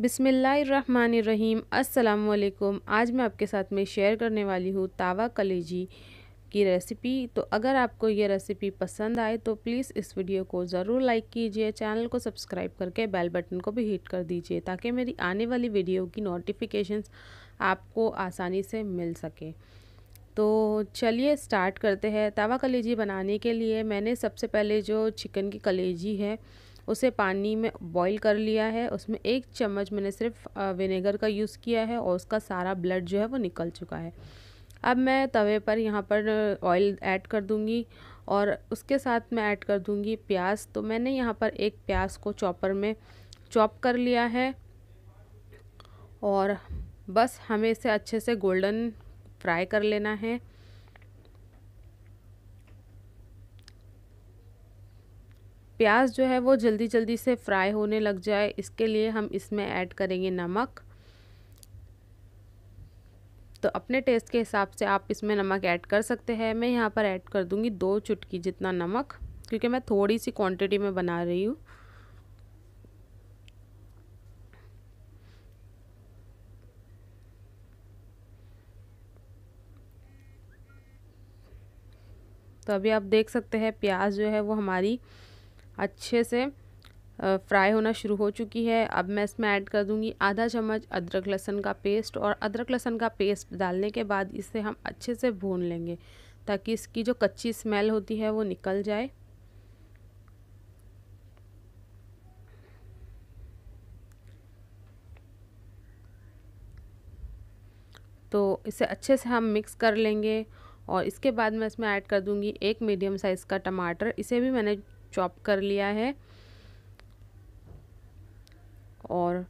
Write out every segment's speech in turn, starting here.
बिसमीम् अल्लाम आज मैं आपके साथ में शेयर करने वाली हूँ तावा कलेजी की रेसिपी तो अगर आपको ये रेसिपी पसंद आए तो प्लीज़ इस वीडियो को ज़रूर लाइक कीजिए चैनल को सब्सक्राइब करके बेल बटन को भी हिट कर दीजिए ताकि मेरी आने वाली वीडियो की नोटिफिकेशंस आपको आसानी से मिल सके तो चलिए स्टार्ट करते हैं तावा कलेजी बनाने के लिए मैंने सबसे पहले जो चिकन की कलेजी है उसे पानी में बॉईल कर लिया है उसमें एक चम्मच मैंने सिर्फ विनेगर का यूज़ किया है और उसका सारा ब्लड जो है वो निकल चुका है अब मैं तवे पर यहाँ पर ऑयल ऐड कर दूँगी और उसके साथ मैं ऐड कर दूँगी प्याज तो मैंने यहाँ पर एक प्याज को चॉपर में चॉप कर लिया है और बस हमें इसे अच्छे से गोल्डन फ्राई कर लेना है प्याज जो है वो जल्दी जल्दी से फ्राई होने लग जाए इसके लिए हम इसमें ऐड करेंगे नमक तो अपने टेस्ट के हिसाब से आप इसमें नमक ऐड कर सकते हैं मैं यहाँ पर ऐड कर दूँगी दो चुटकी जितना नमक क्योंकि मैं थोड़ी सी क्वांटिटी में बना रही हूँ तो अभी आप देख सकते हैं प्याज जो है वो हमारी अच्छे से फ्राई होना शुरू हो चुकी है अब मैं इसमें ऐड कर दूंगी आधा चम्मच अदरक लहसन का पेस्ट और अदरक लहसन का पेस्ट डालने के बाद इसे हम अच्छे से भून लेंगे ताकि इसकी जो कच्ची स्मेल होती है वो निकल जाए तो इसे अच्छे से हम मिक्स कर लेंगे और इसके बाद मैं इसमें ऐड कर दूंगी एक मीडियम साइज़ का टमाटर इसे भी मैंने चॉप कर लिया है और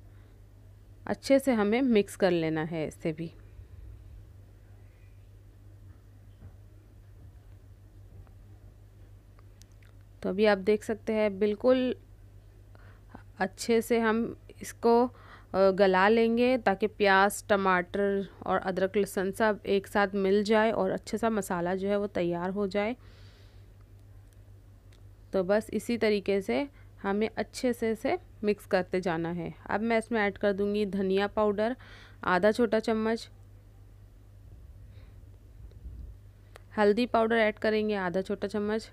अच्छे से हमें मिक्स कर लेना है इसे भी तो अभी आप देख सकते हैं बिल्कुल अच्छे से हम इसको गला लेंगे ताकि प्याज टमाटर और अदरक लहसुन सब एक साथ मिल जाए और अच्छे सा मसाला जो है वो तैयार हो जाए तो बस इसी तरीके से हमें अच्छे से इसे मिक्स करते जाना है अब मैं इसमें ऐड कर दूंगी धनिया पाउडर आधा छोटा चम्मच हल्दी पाउडर ऐड करेंगे आधा छोटा चम्मच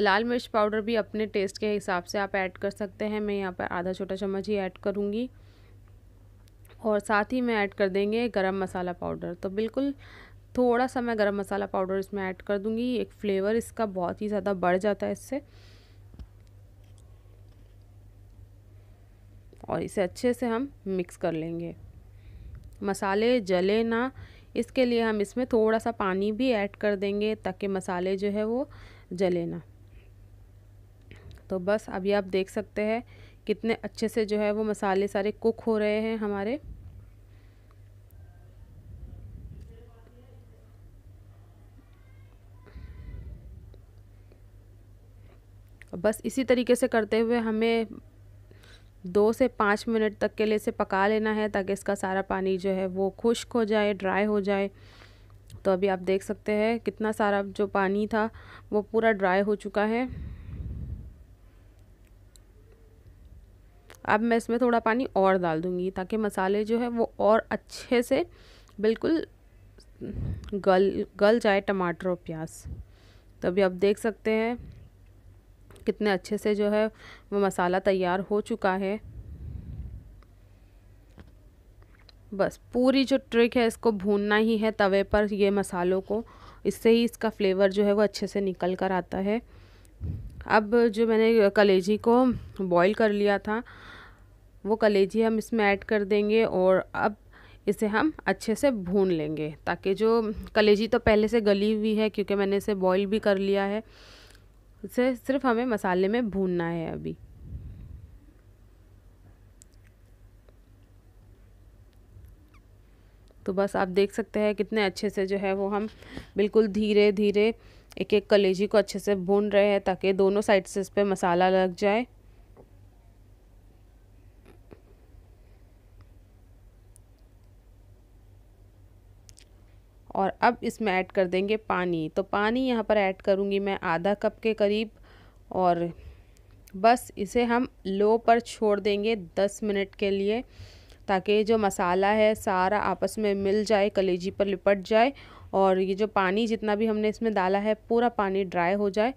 लाल मिर्च पाउडर भी अपने टेस्ट के हिसाब से आप ऐड कर सकते हैं मैं यहाँ पर आधा छोटा चम्मच ही ऐड करूँगी और साथ ही मैं ऐड कर देंगे गरम मसाला पाउडर तो बिल्कुल थोड़ा सा मैं गरम मसाला पाउडर इसमें ऐड कर दूंगी एक फ्लेवर इसका बहुत ही ज़्यादा बढ़ जाता है इससे और इसे अच्छे से हम मिक्स कर लेंगे मसाले जले ना इसके लिए हम इसमें थोड़ा सा पानी भी ऐड कर देंगे ताकि मसाले जो है वो जले ना तो बस अभी आप देख सकते हैं कितने अच्छे से जो है वो मसाले सारे कुक हो रहे हैं हमारे बस इसी तरीके से करते हुए हमें दो से पाँच मिनट तक के लिए इसे पका लेना है ताकि इसका सारा पानी जो है वो खुश्क हो जाए ड्राई हो जाए तो अभी आप देख सकते हैं कितना सारा जो पानी था वो पूरा ड्राई हो चुका है अब मैं इसमें थोड़ा पानी और डाल दूँगी ताकि मसाले जो है वो और अच्छे से बिल्कुल गल गल जाए टमाटर और प्याज तो अभी आप देख सकते हैं कितने अच्छे से जो है वो मसाला तैयार हो चुका है बस पूरी जो ट्रिक है इसको भूनना ही है तवे पर ये मसालों को इससे ही इसका फ्लेवर जो है वो अच्छे से निकल कर आता है अब जो मैंने कलेजी को बॉईल कर लिया था वो कलेजी हम इसमें ऐड कर देंगे और अब इसे हम अच्छे से भून लेंगे ताकि जो कलेजी तो पहले से गली हुई है क्योंकि मैंने इसे बॉईल भी कर लिया है उसे सिर्फ हमें मसाले में भूनना है अभी तो बस आप देख सकते हैं कितने अच्छे से जो है वो हम बिल्कुल धीरे धीरे एक एक कलेजी को अच्छे से भून रहे हैं ताकि दोनों साइड से इस पर मसाला लग जाए और अब इसमें ऐड कर देंगे पानी तो पानी यहाँ पर ऐड करूँगी मैं आधा कप के करीब और बस इसे हम लो पर छोड़ देंगे दस मिनट के लिए ताकि जो मसाला है सारा आपस में मिल जाए कलेजी पर लिपट जाए और ये जो पानी जितना भी हमने इसमें डाला है पूरा पानी ड्राई हो जाए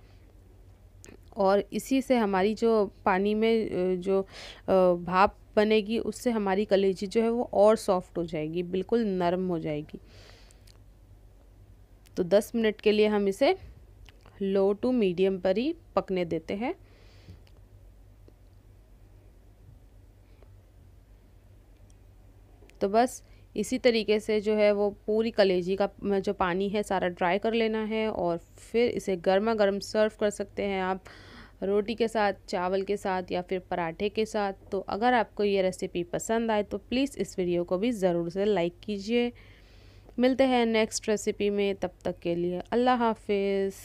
और इसी से हमारी जो पानी में जो भाप बनेगी उससे हमारी कलेजी जो है वो और सॉफ्ट हो जाएगी बिल्कुल नरम हो जाएगी तो 10 मिनट के लिए हम इसे लो टू मीडियम पर ही पकने देते हैं तो बस इसी तरीके से जो है वो पूरी कलेजी का जो पानी है सारा ड्राई कर लेना है और फिर इसे गर्मा गर्म सर्व कर सकते हैं आप रोटी के साथ चावल के साथ या फिर पराठे के साथ तो अगर आपको ये रेसिपी पसंद आए तो प्लीज़ इस वीडियो को भी ज़रूर से लाइक कीजिए मिलते हैं नेक्स्ट रेसिपी में तब तक के लिए अल्लाह हाफिज़